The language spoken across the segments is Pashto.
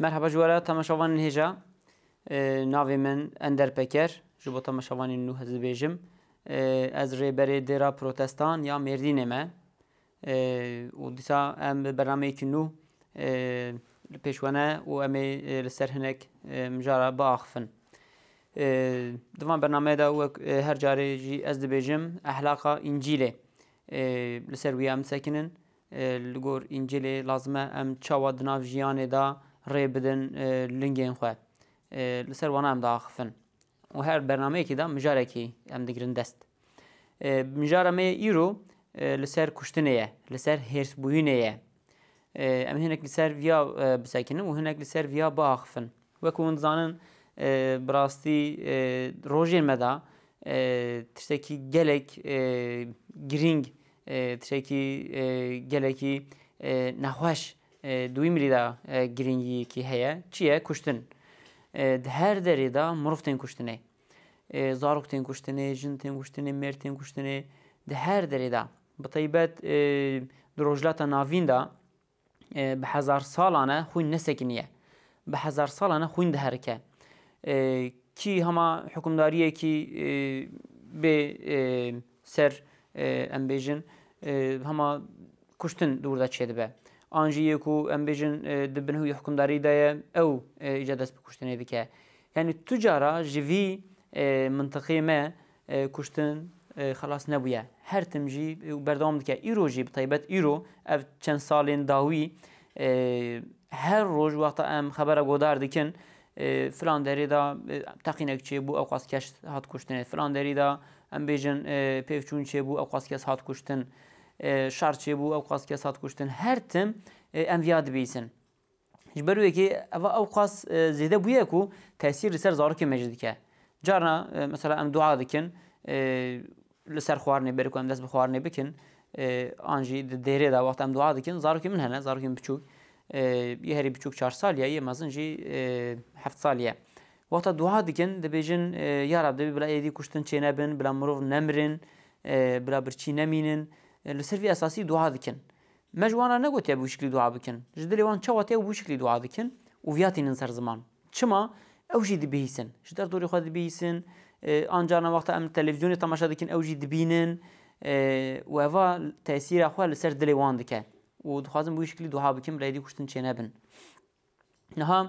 مرحبا جوارا تماشاوان نهجا ناوی من اندر پکر جبو تماشاوان نو هز بیجم از ریبر دیرا پروتستان یا مردین من و دیسا ام برنامه نو پیشوانه و ام لسر هنک مجارا با آخفن دوان برنامه دا و هر جاری جی از دبیجم احلاقا انجیله لسر وی ام ساکنن لگور انجیله لازمه ام چاوا دناف جیانه دا ڕێ بدن لنگێن خوێ لەسەر وەنام داخفن و هەر بەرنمەیەکیدا مژارێکی ئەم دەگرن دەست مژارەمەیە ئیرۆ لەسەر کوشتنەیە لەسەر هێرسبووینەیە ئەم هێنێک لەسەر ڤیا بساکن و هەنێک لەسەر ڤیا باخفن وەکو منزانن بڕاستی ڕۆژێن مەدا tiştekî gelek giring tiştekî gelekî nexweş دویمری دا گرنگی کی هیا چیه کشتن هر دری دا مروف تین کشتنه زاروک تین کشتنه جن تین کشتنه مر تین کشتنه ده هر دری دا بطیبت دروجلات ناوین دا به هزار سالانه خوین نسکنیه به هزار سالانه خوین ده هرکه کی هما حکمداریه کی به سر ام بیجن هما کشتن دوردا چیده به آنجی یکو ام بیژن دبن هو حکومداری دایه او ایجاد دست بکشتنه دکه یعنی تجارا جوی منطقه ما کشتن خلاص نبویه هر تمجی بردام دکه ایرو جی بطیبت ایرو اف چند سالین داوی هر روز وقتا ام خبر گودار دکن فلان دری دا تقینک چی بو او قاسکش هات کشتنه فلان دری دا ام بیژن پیفچون چی بو او قاسکش هات کشتن شارچێ ee, şey bu ئەو قاسکە سات کوشتن هەرتم ئەم یاد بیسن. ji ber wekî eva ew qas zêde bûye ku tesîr li ser zarokê me Carna e, mesela em dua dikin e, li xuar ne berê ku em des bi xwarinê bikin e, an jî di derê da wexta em dua dikin zarokê min hene zarokê min biçûk yê herî biçûk çar saliye yê mezin jî heft saliye. Wexta dua dikin dibêjin ya Rab bi bila edi kuştin çê nebin, bila mirov nemrin bila birçî nemînin, لە سروی ئەساسی دوها دکن مەجوانە نەگوتیا بوشکلی دوا بکن ژ دەلێوان چاواتێ و بوشکلی دوا دکن و ڤاتینن سەر زمان چما ئەوژی دبیسن ش دەر دووری خوا دبیسن ئەجانە وەختە ئەم تەلەڤزیۆنی تەماشا دکن ئەوژی دبینن وەوا تەسیرا خوا لەسەر دلێوان دکە و دخوازم بوشکلی دوها بکەم ڕێدی کوشتن چێ نەبن نەها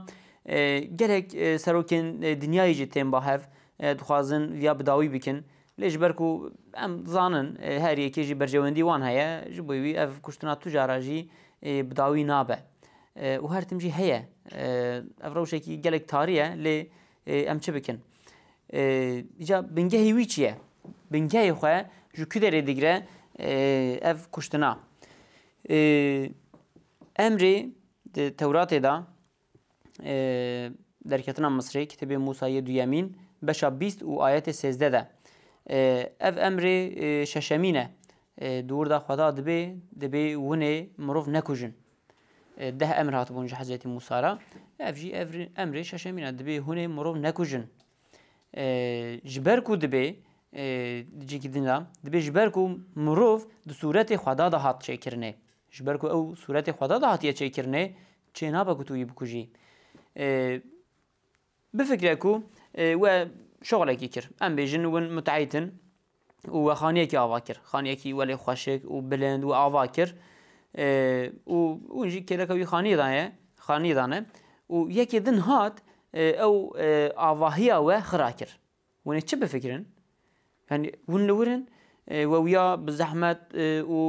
gelek serokên dinyayê jî tên ba hev dixwazin ya bidaوی bikin لێژ بەرکو و ئەم زانن هەر یەکێژی بەرژەوەندی وان هەیە ji بۆوی ئەف کوشتنا تو جاراژی بداوی نابە و هەرتمجی هەیە ئەف ڕەوشێکی gelek تاریە لێ ئەم چ بکن جا بنگەهی وی چییە بنگەی خوێ ji ku derê digire ev kuştina emrê tewratê da derketina Misrê kitêbê Musayê duyemîn beşa bîst û ayetê sêzde de ev emrê e, şeşemîne dûr xweda dibe dibe winê mirov nekujin. ده emr hatibûn ji Hezretî Musa re ev jî emrê şeşemîne dibe hûnê mirov nekujin. Ji ber ku dibe dicekî din re dibe ji ber ku mirov di sûretê xweda de hat çêkirinê. Ji ber ku ew sûretê xweda de hatiye çêkirinê çê nabe ku tu yî bikujî. Bifikre ku e, we شغلێکی کرد ئەم بێژن ون متعیتن و وەخانەیەکی ئاوا کرد خانەیەکی وەلی خوۆشێک و بلند و ئاوا کرد و اونجی کێرەکەوی خانیداە خانیدانە و یەکێ دن هات ئەو ئاواهیاوە خرا کرد ونێ چ بفکرن ون لورن وەویا بزەحمەت و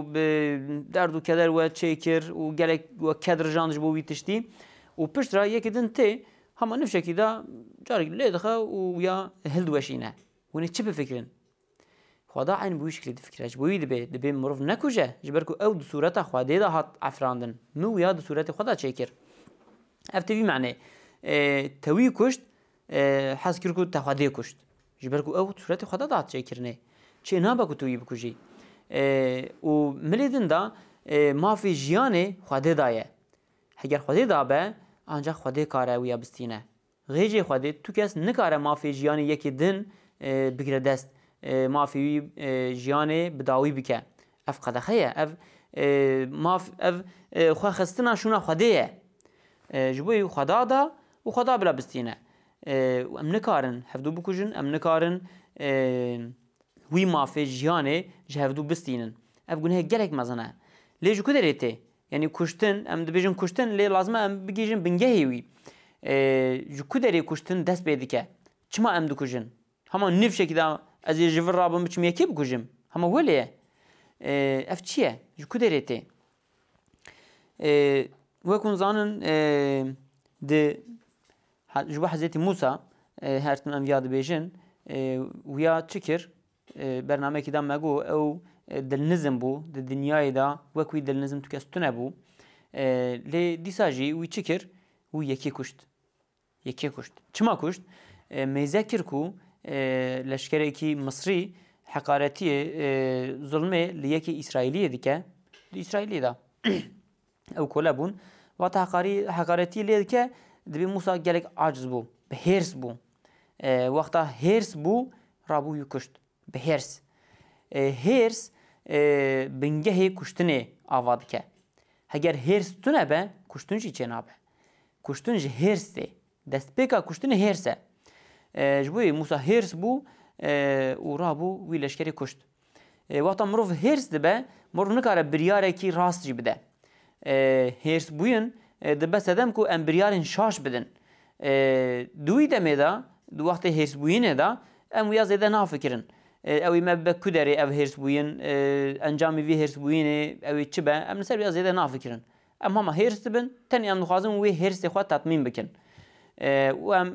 دەرد و کەدەر وە چێ کرد و گەلێک وە کەدرژانش بۆ وی تشتی و پشترا یەکدن تێ Ama ne şekilde carik ledha u ya hil duveşine. Wini çi bifikirin. Xweda aynı bu şekilde fikreç. Bu iyi dibe dibe murov nekuje. Jiber ku ev du sureta xwedê de hat afrandin. Nû ya du suretê xweda çêkir. Ev e, tevî mane tewî kuşt e, hez kir ku te xwedê kuşt. Jiber ku ew suretê xweda de hat çêkirinê. Çê nabe ku tu wî bikujî. û e, milê din da mafê jiyanê xwedê da ye. Heger xwedê da be آنجا خودی کاره ویا بستینه غیجی خودی تو کس نکاره مافی جیان یکی دن بگیره دست مافی جیان بداوی بکه اف قدخه اف ماف اف خو خستنا شونا خودیه جبوی خدا دا و خدا بلا بستینه ام نکارن هفدو بکوجن ام نکارن وی مافی جیانه جهفدو بستینن اف گونه گلک مزنه لیجو کدریتی yani kuştin em dibêjin kuştin lê lazım em bigêjin bingehê wî ji ku derê kuştin dest pê dike em de hema nîv şekîda ez ê ji vir rabim biçim yekê bikujim hema welê ye ev çi ye ji ku derê tê wekû zanin di ji bo hezêtî Musa her tim em ya dibêjin wiya çi kir bernamekî da me got ew دلنزم بو د دنیای دا وکوی دلنزم تو کس تونه بو لی دیسا جی وی چی کر وی یکی کشت یکی کشت چما کشت میزه کر کو لشکره کی مصری حقارتی ظلمه لیکی اسرائیلیه دیکه اسرائیلی دا او کوله بون و تا حقارتی لیکه دبی موسی گلک عاجز بو به هرس بو وقتا هرس بو رابو یکشت به هرس هرس ee, bingehê kuştinê avad ke? Heger hêrs tune be kuştin jî çênabe. Kuştin ji hêrsê. Destpêka kuştinê hêrs e. Ee, ji bo Musa hêrs bû ee, û rabû wî leşkerê kuşt. Wata hirs de be, mirov nikare biryarekî rast jî bide. Hêrs de be sedem ku em biryarên şaş bidin. Duî demê da, du wextê hêrs bûyînê da em wiya zêde nafikirin. ئەوی مە بە کودەری ئەو هێرس بووین ئەنجامی وی هێرس بووینێ ئەوی چ بە ئەم سەر زیێدە نافکردن ئەم هەمە هێرس بن تەنی ئەم دخوازم وی هێرسێ خوا تاتمین بکن و ئەم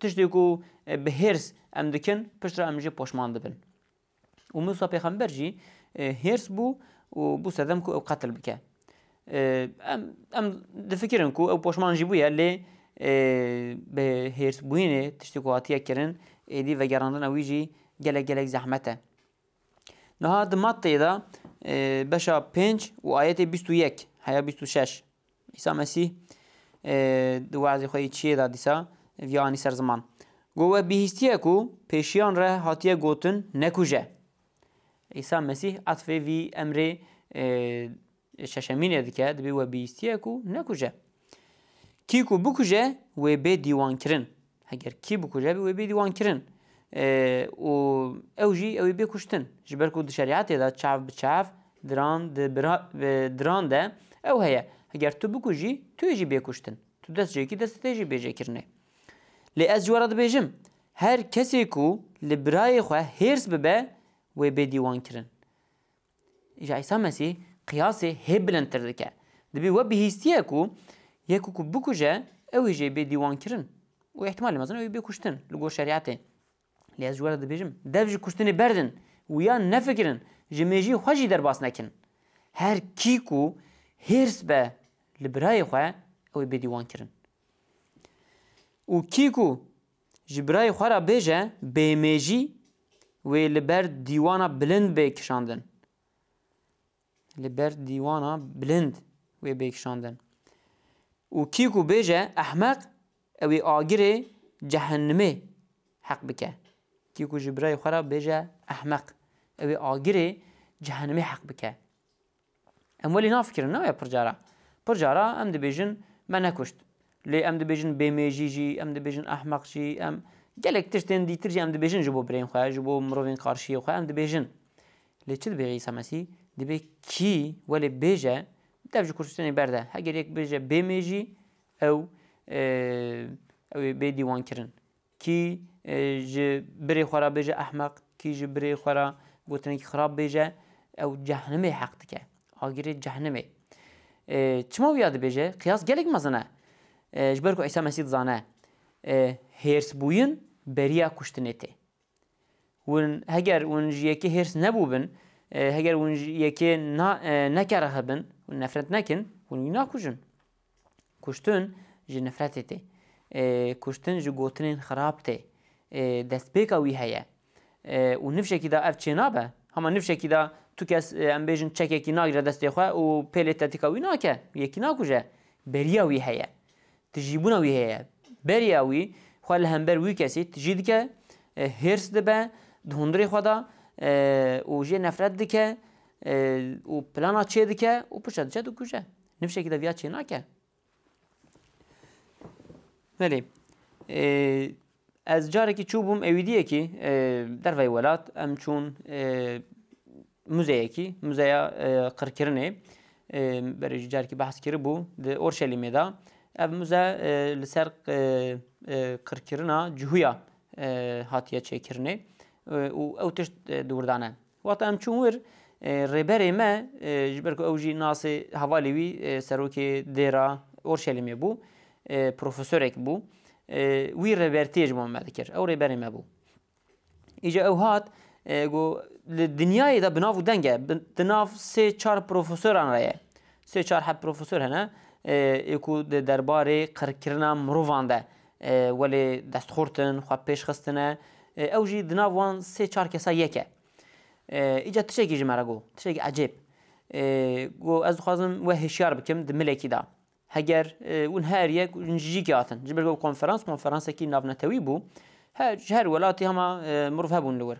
تشتێک و بە هێرس ئەم دکن پشترا ئەمژێ پۆشمان دەبن و موسا پێخەمبەرژی هێرس بوو و بوو سەدەم و ئەو قەتل بکە ئەم دەفکردن و ئەو پۆشمانژی بووە لێ بە هێرس بووینێ تشتێک هاتیە کردن ئێدی ڤگەرانندن ئەویژی gelek gelek zahmete. Nahad maddeyi da e, 5'a 5 u ayeti 21 haya 26 İsa Mesih e, duvazi xoyi çiye da disa viyani ser zaman. Gove bihistiye ku peşiyan re hatiye gotun ne nekuje. İsa Mesih atfe vi emri e, şaşemin edike dibi ve bihistiye ku nekuje. Ki ku bu kuje ve be divan kirin. Eğer ki bu kuje ve be divan kirin. و ئەو ژی ئەوی بێ کوشتن ji ber ku di şeriatêda çav bi çav diran diran de ew heye heger tu biku jî tu yê jî bê kuştin tu dest jêkî dest tê jî bêjêkirinê lê ez ji wara dibêjim her kesê ku li birayê xwe hêrs bibe wê bê dîwan kirin ja îsa mesî qiyasê hê bilindtir dike dibî we bihîstiye ku yek ku bikuje ew jê bê dîwan kirin û ehtimalê mezin ew bê kuştin li gor şeriatê لێ ژوارە دەبێژم دەبژی کوشتنی بەردن و یان نەفکردن ji mêjî xwe jî derbas nekin. Her kî ku hêrs be li birayê xwe ew ê bêdîwan kirin. û kî ku ji birayê xwe ra bêje bêmêjî wê li ber dîwana bilind bê kişandin. Li ber dîwana bilind wê bê kişandin. û kî ku bêje ehmeq ew ê agirê cehennemê heq bike. کی کو جبرای خورا بیجه احمق او آگیری جهنمی حق بکه ام ولی نافکرن نه پرجارا پرجارا ام دی بیجن من نکشت لی ام دی بیجن بیمیجی جی ام دی بیجن احمق جی ام گلک تشتین دیتر جی ام دی بیجن جبو برین خواه جبو مروین قارشی خواه ام دی بیجن لی چی دی بی عیسی مسیح دی بی کی ولی بیجه دفج کورسیتنی برده اگر یک بیجه بیمیجی او او بی دیوان کرن کی ji birê xwe ra bêje ehmeq kî ji birê xwe ra gotinekî xirab bêje ew cehnimê heq dike agirê cehnimê çima wiya dibêje qiyas gelek mezin e ji ber ku Eysa Mesî dizane hêrsbûyin beriya kuştinê tê Win heger win ji yekê hêrs nebû bin heger win ji yekê nekere hebin win nefret nekin win wî nakujin kuştin ji nefretê tê kuştin ji gotinên xirab tê دەستپێکە وی هەیە و نفشێکیدا ئەف چێنابە هەمە نفشێکیدا تو کەس ئەمبێژن چەکێکی ناگرە دەستێخوا و پێلێت تەتیکەوی ناکە یەکی ناکوژە بەریاوی هەیە تژیبوونەوی هەیە بەریاوی خوا لە هەمبەر وی کەسی تژی دیکە هێرس دەبە هوندری خوادا و ژێ نەفرەت دکە و پلانا چێ دکە و پشە دچێت و کوژە نفشێکی دەویا چێ ناکە. ez carekî çûbûm ewîdiyekî dervey welat em çûn e, müzeyekî müzeya e, qirkirinê e, berê ji carekî behs kiribû di Orşelîmê de ev müze li ser qirkirina cihuya hatiye çêkirinê û ew tişt dûrdane. Wata em çûn wir rêberê me ji ber ku ew jî nasê hevalê wî serokê dêra Orşelîmê bû, profesorek bû. وی ڕێبەرتێژ بۆ مە دەکرد ئەو ڕێبەری مەبوو ئیجا ئەو هات گو دنیایدا بناو و دەنگە دناو سێ چار پرۆفسۆران ڕێە سێ چار حە پرۆفسۆر هەنە ئێکو دەربارەی قڕکردنا مرۆڤاندا وەێ دەستخورتن خوا پێشخستنە ئەو ژی دناوان سێ چار کەسا یەکە ئیجا تشێکی ژمارە گو تشێکی عجێب گو ئەس دخوازم وە هێشیار بکەم دملێکیدا هەگەر اه، اون هەر یەک نجیک کنفرانس ji بەرگە کۆنفرانس کۆنفرانسێکی ناونەتەوی بوو هەر وڵاتی هەما اه، مرۆڤ هەبوون لەوەر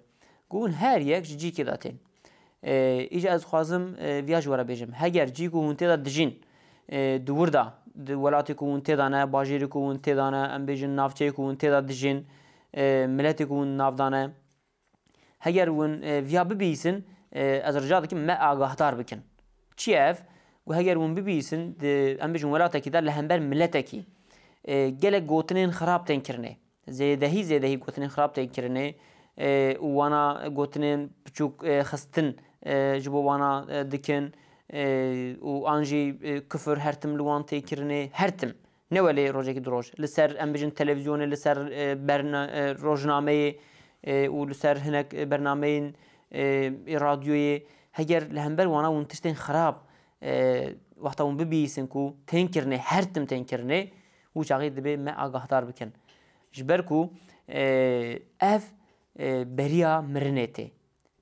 گون یک یەک که داتن اه، ئیجا از خوازم ڤیاژ وەرەبێژم هەگەر جیک و هون تێدا دا دووردا وڵاتی و هون تێدانە باژێری و هون تێدانە ئەم بێژن ناوچەیەک و هون تێدا دژین milletێک و navdanە هەگەر ون ڤیا ببیسن ez rica مه آگاه دار بکن چی ev وهجر ون ببيسن ام بجن ولاتا كده لهمبر ملتكي آه، جلك قوتنين خراب تنكرني زي دهي زي دهي قوتنين خراب تنكرني آه، وانا قوتنين بچوك آه، خستن جبو وانا دكن و انجي كفر هرتم لوان تنكرني هرتم نولي روجك دروج لسر ام بجن تلفزيون لسر برنا روجنامه ولسر هناك برنامج راديوي هجر لهمبر وانا ونتشتين خراب وقتا اون ببیسن کو تنکرنه هر تم تنکرنه و چاقی دبی ما آگاهدار بکن جبر کو اف بریا مرنته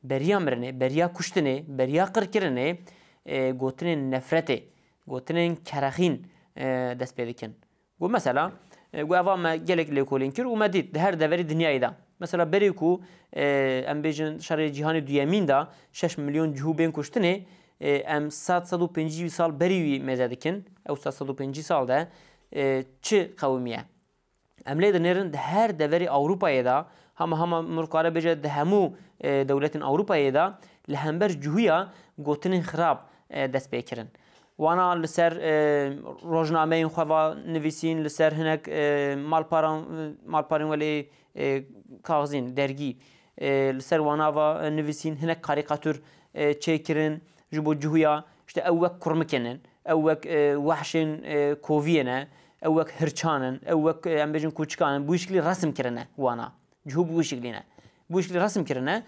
بریا مرنه بریا کشتنه بریا قرکرنه گوتن نفرته گوتن کرخین دست پیدا کن گو مثلا گو اوا ما گلک لیکولین کر و ما دید هر دوری دنیای ده Mesela beri ku em bêjin şerê cîhanê duyemîn da 6 milyon cihûbên kuştinê ем 750 сал бериви мезедикин, ев 750 сал да чы кавмия. Emle de nerin de her deveri Avrupa'ya da hama hama murkara bece de hemu devletin Avrupa'ya da lehember cuhuya gotinin xirab dest bekirin. وانا لسر روزنامه این خوا نویسین لسر هنک مالپاران مالپارین ولی کاغذین درگی لسر وانا و نویسین هنک کاریکاتور چیکرین ji bo cihuya işte ew wek kurmikenin ew wek wehşên koviyene ew wek hirçanin ew wek em bêjin kûçikanin bu şekilî resim kirine wana cihu bu şekilîne bu şekilî resim kirine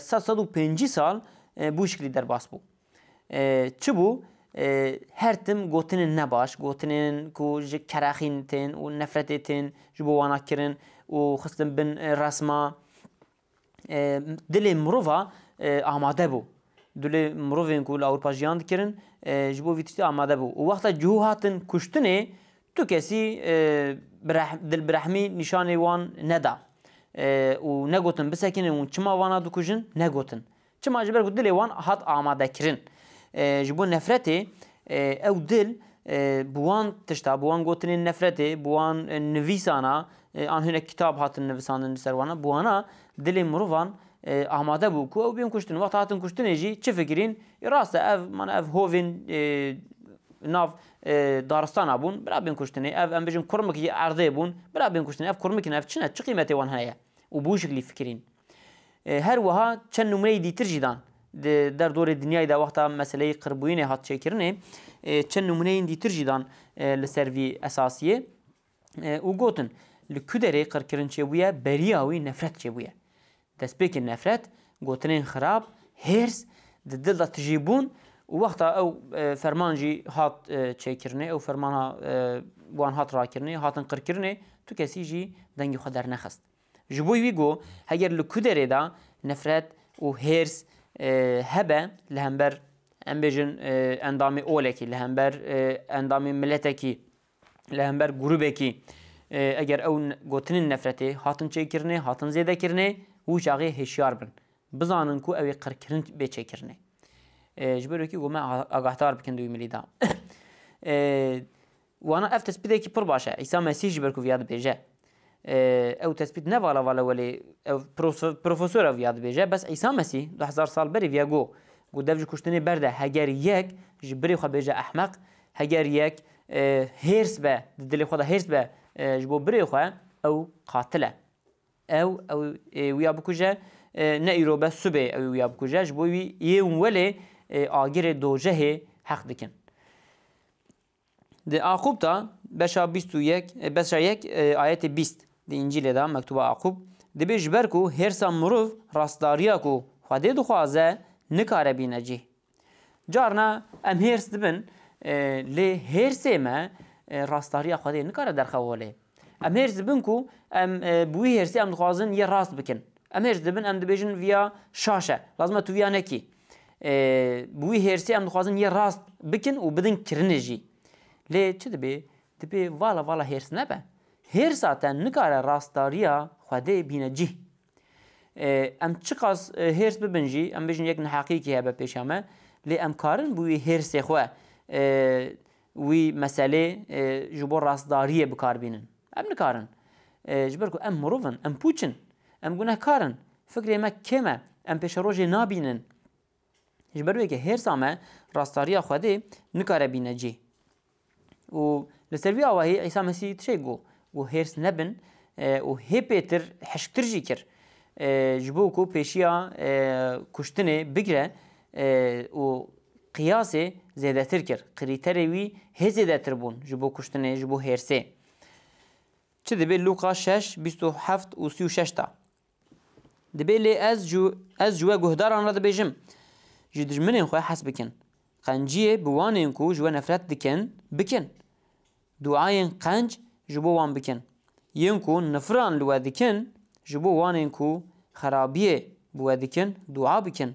sed sed û pêncî sal bu şekilî derbas bû çi bû her tim gotinin ne baş, gotinin ku ji kerexîn tên û nefretê tên ji bo wana kirin û xistin bin دولê mirovên ku li Ewropa jiyan dikirin e, ji bo vî tiştî amade bû û wexta cihû hatin kuştinê tu kesî e, dilbirehmî nîşanê wan neda e, û negotin bisekinin û çima wana dikujin negotin çima ji ber ku dilê wan hat amadekirin ji bo nefretê ew dil bi wan tişta bi wan gotinên nefretê bi wan nivîsana an hinek kitap hatin nivisandin ser wana bi wana dilê mirovan آماده بو کو او بیم کشتن وقت هاتن کشتن جی چه فکرین راسته اف من اف هوین ناف دارستان بون بلا بین کشتن اف ام بجم کرمک ارده بون بلا بین کشتن اف کرمک اف چنه چه قیمتی وان هنه و بو شکلی فکرین هر وها چند نمونه دیتر جیدان در دور دنیای دا وقتا مسئله قربوین هات چکرنه چند نمونه دیتر جیدان لسر وی اساسیه او گوتن لکدره قرکرن چه بویه بریاوی نفرت چه بویه destpêkên nefret, gotinên xirab, hêrs di dil de tijî bûn û wexta ew ferman jî hat çêkirinê ew fermana wan hat rakirinê hatin qirkirinê tu kesî jî dengê xwe dernext. Ji bo wî got heger li kuderê da nefret û hêrs hebe li hember em bêjin endamê olekî li hember endamê milletekî li hember grubekî eger ew gotinên nefretê hatin çêkirinê hatin zêdekirinê و جاغی هشیار بن بزانن کو اوی قرکرن بچکرنه جبرو کی گوما آگاهدار بکن دوی ملی دا وانا اف تثبیت کی پر باشه عیسی مسیح جبر کو ویاد بیجه او تثبیت نه والا والا ولی پروفسور او ویاد بیجه بس عیسی مسیح 2000 سال بری ویگو گو دفج کشتنی برده هگر یک جبری خو بیجه احمق هگر یک هرس به دل خدا هرس به جبو بری خو او قاتله ew ew wiya e, bikuje e, ne îrobe sibê ew wiya bikuje ji bo wî yêwn welê e, agirê dojehê heq dikin. Di Aqub da beşa bîst û yek beşa yek ayetê bîst di İncilê da mektuba Aqub dibê ji ber ku hêrsa mirov rastdariya ku Xwedê dixwaze nikare bîne cih. Carna em hêrs dibin lê hêrsê me rastdariya Xwedê nikare derxewolê. ئەم هێرز بن و ئەم بووی هێرسی ئەم دخوازن یە ڕاست بکەن ئەم هێرز دەبن ئەم دەبێژن ویا شاشە لازمە تویانەکی بووی هێرسی ئەم دخوازن یە ڕاست بکن و بدن کرنێژی لێ چ دەبێ دەبێ واە واە هێرس نەبە هێر ساتەن نکارە ڕاستاریە خودێ بینەجی ئەم چ قاس هێرس ببنجی ئەم بژن یەک نحقیکی هەبە پێشامە لێ ئەم کارن بووی هێرسێ خوێ وی مەسلێ ji بۆ ڕاستداریە بکاربینن ام نکارن جبر کو ام مروفن ام پوچن ام گناهکارن فکر ما کمه ام پیش روز نابینن جبر وی که هر سامه راستاریا خوده نکاره بینه جی و لسر وی آواهی عیسی مسیح تشه گو و هرس نبن و هپیتر حشکتر جی کر جبو کو پیشیا کشتنه بگره و قیاسه زیده تر کر قریتر وی هی زیده تر بون جبو کشتنه جبو هرسه چه دبی لوقا 6 27 و 36 تا دبی لی از جو از جو گهداران را دبیجم جی دجمنین خو حسب کن قنجیه بوانین کو جو نفرت دکن بکن دعاین قنج جبو وان بکن ین کو نفران لو دکن جبو وانین کو خرابیه بو دکن دعا بکن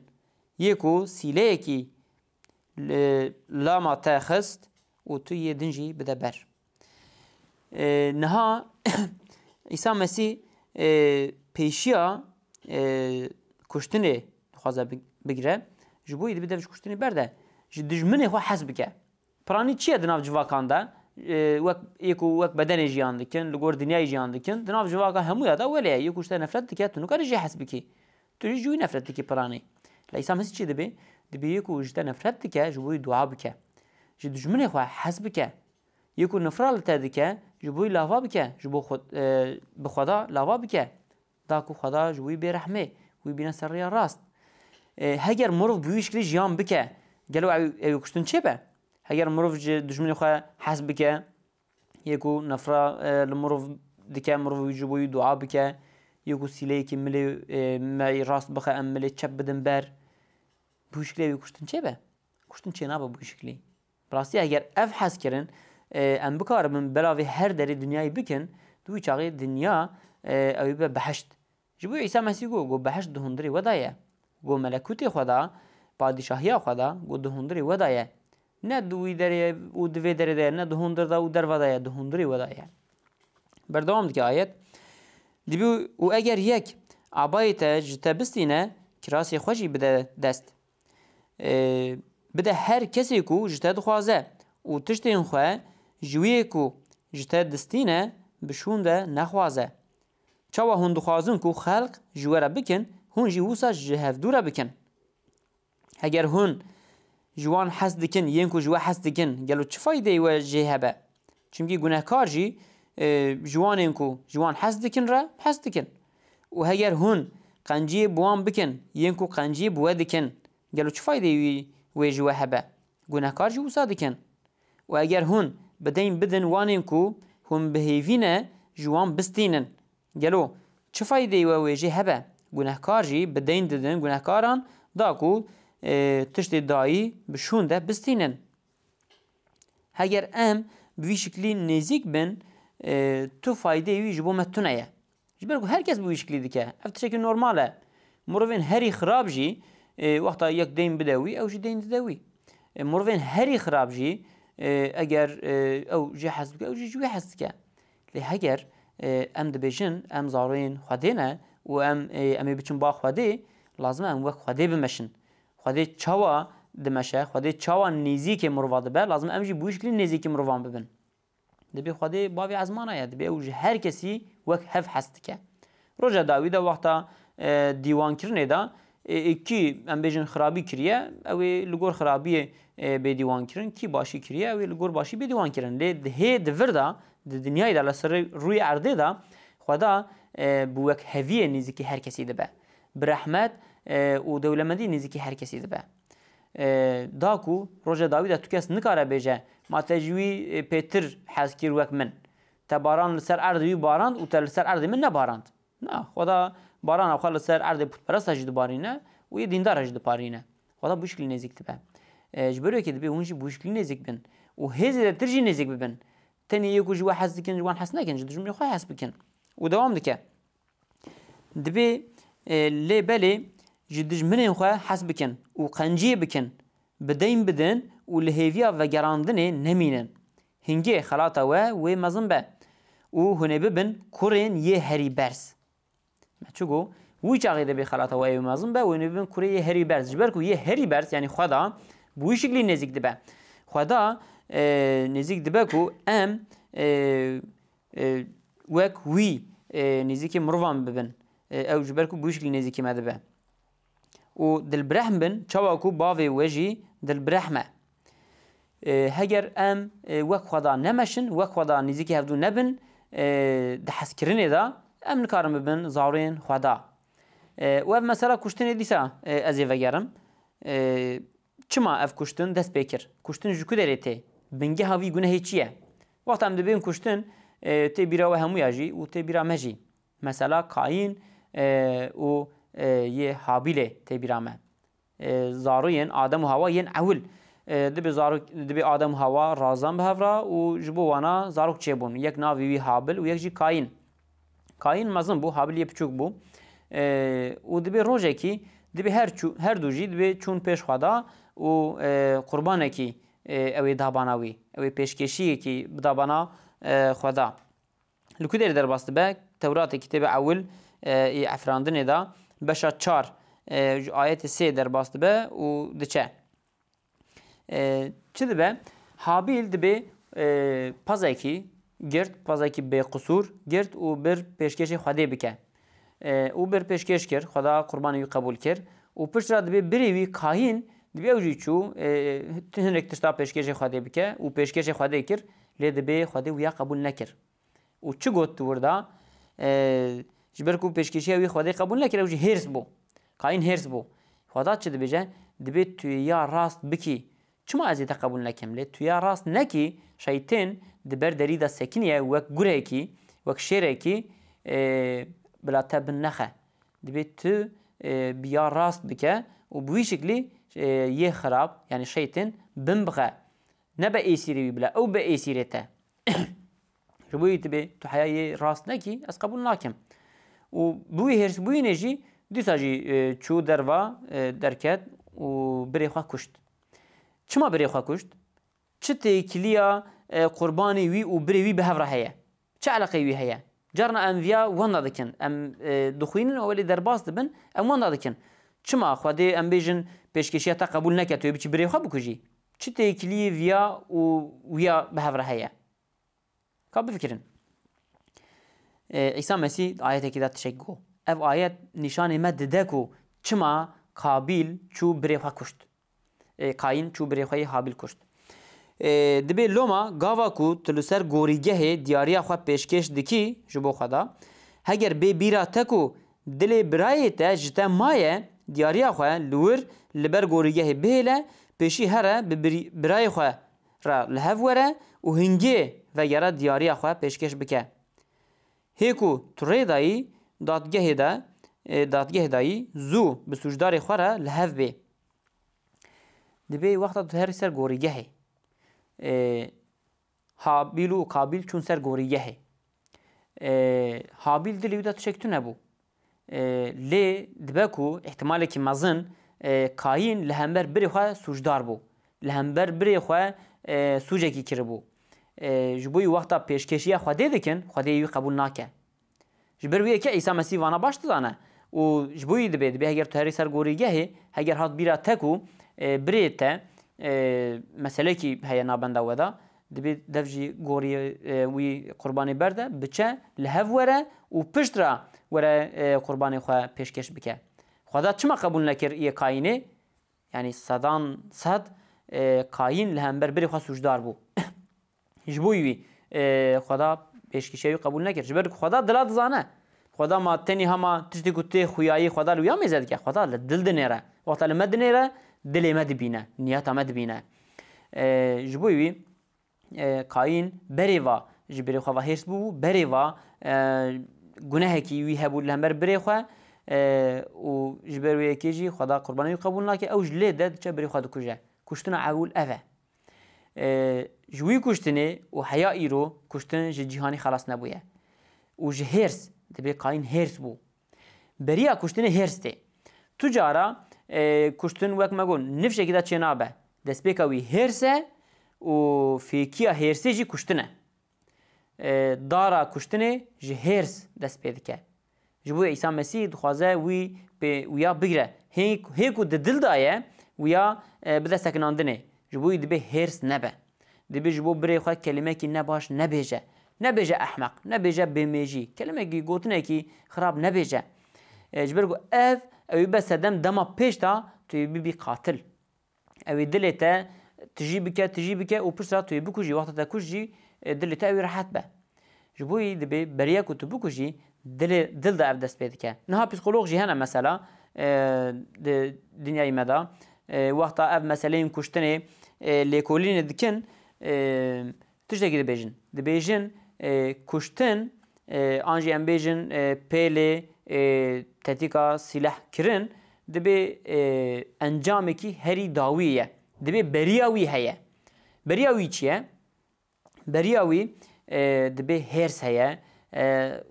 یکو سیله کی لما تخست و تو یه دنجی بده بر نها عیسی مسیح پیشیا کشتنی خوازه بگیره جبوی دی بدهش کشتنی برده جی دجمنه خو حس بکه پرانی چیه دناف جواکان ده وک یک وک بدن جیان دکن لگور دنیای جیان دکن دناف جواکان همویا ده ولی یک کشته نفرت دکه تو نکاری جی حس بکی تو جوی نفرت دکی پرانی عیسی مسیح چی دبی دبی یک کشته نفرت دکه جبوی دعا بکه جی دجمنه خو حس بکه یکو نفرا لته دکه جبوی لاوا بکه جبو خود به خدا لاوا بکه دا کو خدا جوی به رحمه وی بینه سر راست هگر مرو بویش کلی جیان بکه گلو او کشتن چه به هگر مرو دشمن خو حسب بکه یکو نفرا لمرو دکه مرو جبوی دعا بکه یکو سیله کی ملی ما راست بخه ام ملی چپ بدن بر بویش کلی کشتن چه به کشتن چه نه به بویش کلی براستی اگر اف حس کرن ام بکارم بلاوی هر دری دنیای بکن دوی چاقی دنیا اوی به بحشت جبو عیسی مسیح گو گو بحشت دهندری ودایه گو ملکوت خدا پادشاهی خدا گو دهندری ودایه نه دوی دری او دوی دری ده نه دهندر دا او در ودایه دهندری ودایه بردوام دیگه آیت دیبو او اگر یک عبای تا جتبستینه کراسی خوشی بده دست بده هر کسی کو جته دخوازه او تشتین خواه جویه کو جته دستینه بشونده نخوازه چاوه هندو دخوازن کو خلق جوه را بکن هون جی ووسا وسا جهفدو را بکن اگر هون جوان حس دکن یین کو جوه حس دکن گلو چه فایده و جهبه چونکی گناهکار جی جوان این کو جوان حس دکن را حس دکن و اگر هون قنجی بوان بکن یین کو قنجی بوه دکن گلو چه فایده وی جوه هبه گناهکار جی ووسا دکن و اگر هون بدەین بدن وانین کو هم بهێوینە ژوان بستینن گەلۆ چ فیدەیوە وێژێ هەبە گونەهکارژی بدەین ددن گونەهکاران داکو تشتێ دایی بشووندە بستینن هەگەر ئەم بوی شکلی نزیک بن تو فیدەوی ji بۆ me tuneye ji ber ku herkes bu şiklî dike ev tişekî normal e mirovên herî xirab jî wexta yek deyn bide wî ew jî deyn dide wî mirovên herî xirab jî ئەگەر ئەو ژێ حەز بکە ئەو ژێ حەستکە لێ هەگەر ئەم دەبێژن ئەم زاڕێن خودێنە و ئەم ئەمێ بچم با خودێ لازمە ئەم وەک خودێ بمەشن خودێ چاوە دمەشە خودێ چاوان نزیکێ مرۆڤ دەبێت لازم ئەمژی بوشکلی نزیکی مرۆڤان ببن دەبێ خودێ باوی ئازمانایە دەبێ و هەر کەسی وەک هەف حەستکە ڕۆژە داویدا وەختە دیوانکردێدا کی ئەم بێژن خراپی کریە ئەوێ لەگۆر خراپیە بێدیوان کردن کی باشی کریە وێ لە گۆر باشی بێدیوان کردن لێ هێ دەوردا دنیایدا لە سەر ڕووی ئەردێدا خدا بوەک هەویە نزیکی هەرکەسی دەبە برەحمەت و دەولەمەدی نزیکی هەرکەسی دەبە داکو ڕۆژە داویدا تو کەس نکارە بێژە ماتەژوی پێتر حەزکیر وەک من تە باران لەسەر ئەردوی باراند و تە لەسەر ئەردی من نەباراند خدا باران ئەوخوا لەسەر ئەردی پوتپەرستەژی دبارینە و یە دیندارەژ دپارینە خدا بشکلی نزیک دەبە ji berê ke dibe hûn jî bûjkilî nêzik bin û hêzê de tir jî nêzik bibin tenê yek û ji we hez dikin ji wan hes nekin e, ji dijminê xwe hes bikin û dewam dike dibe lê belê ji dijminên xwe hes bikin û qenciyê bikin bideyn bidin û li hêviya vegerandinê nemînin hingê xelata we wê mezin be û hûn ê bibin kurên yê herî bers me çi got wî çaxê de bê xelata we wê mezin be û hûn ê bibin kurê yê herî bers ji ber ku yê herî bers yanî xwe da بوی شکلی نزیک دبه خدا نزیک دبه کو ام وک وی نزیک مروان ببن او جبر کو بوی شکلی نزیکی مدبه و دل برحم بن چوا کو باوی وجی دل برحمه هەگەر ئەم وەک خدا نەمەشن وەک خدا نزیکی هەبدوو نەبن دەحەسکردێدا ئەم نکارم ببن زاڕێن خوادا. وە مەسەرە کوشتنێ دیسا ئەزێ بەگەرم Çima ev kuştun dest bekir. Kuştun jüku dereti. tê. Bingê havî gunehê çi ye? Wexta em dibên kuştin e, tê bîra we hemûya jî û tê bîra me jî. Mesela Kain û e, e, ye habile tê bîra me. Zarûyên Adam hava yen yên ewil. Dibê zarok dibê Adem Hawa razan bihevra û ji bo wana zarok çêbûn. Yek navê wî Habil û yek jî Kain. Kain mezin bu. Habil yê piçûk bû. Û roje ki, dibê her her du jî çun çûn pêş û qurbanekî ew ê dabana wî ew ê pêşkêşiyekî bi dabana xweda li ku derê derbas dibe tewratê kitêbe ewil efrandinê da beşa çar ji ayetê sê derbas dibe û diçe çi dibe Habil dibe pazekî girt pazekî bêqusûr girt û bir pêşkeşê xwedê bike û bir pêşkeş kir xweda qurbanê wî qebûl kir û piştra dibe birê wî kahîn دیبیا جی چو تو هنرک تشتا پیشکش خواده بکه و پیشکش خواده کر لید به خواده ویا قبول نکر و چه گوت تو وردا جبر کو پیشکشی وی خواده قبول نکر و جی هرس بو کاین هرس بو خواده چه دبیجه دبی تو یا راست بکی چما از ایده قبول نکم لید تو یا راست نکی شیطان دبر دری دا سکنیه وک گره کی وک شیره کی بلا تب نخه دبی تو بیا راست بکه وبوي شكلي يخرب يعني شيطان بنبغى نبا ايسيري بلا او با ايسيريته جبوي تبي تو حياي راس نكي اسقبول ناكم وبوي هرس بوي نجي دیسا جی چو دروا درکت و بری خواه کشت چما بری خواه کشت؟ چه تیکلیا قربانی وی و بری وی به هفره هیه؟ چه علاقه وی هیه؟ جرنا انویا وان دادکن ام دخوینن اولی درباس دبن ام وان دادکن چما خودی ام بیژن پیشکشی تا قبول نکرد تو بچی بری خو بکوجی چی تیکلی ویا و ویا به هر هيا کاب بفکرین عیسی مسیح آیت کی داد تشکو اف آیت نشان مد دکو چما قابیل چو بری خو کشت قاین چو بری خو حابیل کشت دبی لوما گاوا کو تلسر گوریگه دیاریا خو پیشکش دکی جبو خدا هگر به بیرا تکو دل برای تا جتا مایه دیاریه خواه لور لبر گوریگه بهله پیشی هره برای خواه را لهو وره و هنگی و گره دیاریه خواه پیشکش بکه هیکو تره دایی دادگه دا دادگه دایی زو به سوجدار خواه را لهو بی دبی وقتا تو هر سر گوریگه هابیل و قابیل چون سر گوریگه هابیل دلیو دا تشکتونه بود لی دبه کو احتمالکی مزن کاین لهمبر بری خواه سوجدار بو لهمبر بری خواه سوجکی کر بو جبوی وقتا پیشکشی خواده دکن خواده یوی قبول ناکه جبر وی که عیسی مسیح وانا باش دانه و جبوی دبه دبه اگر تهری سر گوریگه اگر هات بیرا تکو بری ته مسئله کی هیا نابنده ودا دبی دفجی گوری وی قربانی برده بچه لهو وره و پشت را وره قربانی خواه پیشکش بکه خدا چما قبول نکر یه کاینه یعنی صدان صد کاین لهم بر بری خواه سجدار بو جبوی وی خدا پیشکشی قبول نکر جبر خدا دلات زانه خدا ما تنی هما تشتی گوتی خویایی خدا لویا میزد که خدا دل دنیره وقتا لمد دنیره دل مد بینه نیت مد بینه جبوی وی کاین بری و ji berê xwe hêrs bû berê ve gunehekî wî hebû li hember birê xwe e, û ji ber wêyekê jî xweda qurbanî qebûl nake ew ji lê de diçe berê xwe dikuje kuştina ewil ev e. e ji wî kuştinê û heya îro kuştin ji cîhanî xelas nebûye û ji hêrs dibe kayîn hêrs bû beriya kuştinê hêrs tê tu cara e, kuştin wek me got nifşekî de çênabe destpêka wî hêrs e û fêkiya hêrsê jî kuştin e. e. Dara kuştinê ji hêrs dest pê dike. Ji bo İsa Mesî dixwaze wî wiya bigire. Hêk û di dil daye wiya e, bi dest sekinandinê. Ji bo dibe hêrs nebe. Dibe ji bo birê xwe kelimekî nebaş nebêje. Nebêje ehmeq, nebêje bêmêjî. Kelimekî gotinekî xirab nebêje. E, ji ber ev ew be sedem dema pêş da tu bîbî qatil. Ew ê dilê te تجی بکه تجی بکه او پرسا توی بکوژی وقت تا کوژی دل تا اوی راحت به جبوی دبی بریا کو تو بکوژی دل دل دا اف دست پید که نه پسیکولوژ جهنه مثلا د دنیای مدا وقت اف مسئله کوشتنه لیکولین دکن تجدگی دبیجن دبیجن کوشتن آنجی ام بیجن پیلی تتیکا سلاح کرن دبی انجامی که هری داویه دبی بریاوی هەیە بریاوی چییە؟ بریاوی دبێ هێرس هەیە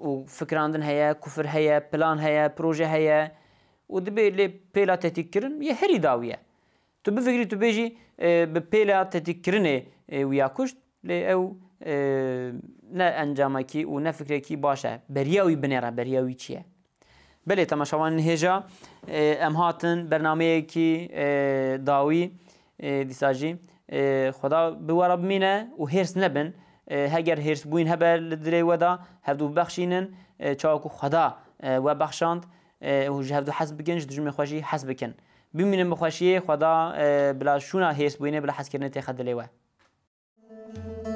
و فکراندن هەیە کوفر هەیە پلان هەیە پرۆژه هەیە و دبێ لێ پێلا تەتیکردن یە هەری داویە تو بفکری تو بێژی بە پێلا تەتیکردنێ ویا کوشت لێ ئەو نه ئەنجامەکی و نەفکرێکی باشە بەریاوی بنێرە بەریاوی چییە؟ بلێ تەمەشەوان هێژە ئەم هاتن بەرنمەیەکی داوی إيه، دیساجی إيه، خدا بوارب مینه و هرس نبن هگر إيه، هرس بوین هبه لدره ودا هفدو بخشینن چاکو خدا و بخشاند و جه هفدو حسب بکن جدجم خوشی حسب بکن بمینن بخوشی خدا بلا شونا هرس بوینه بلا حس کرنه تخدله و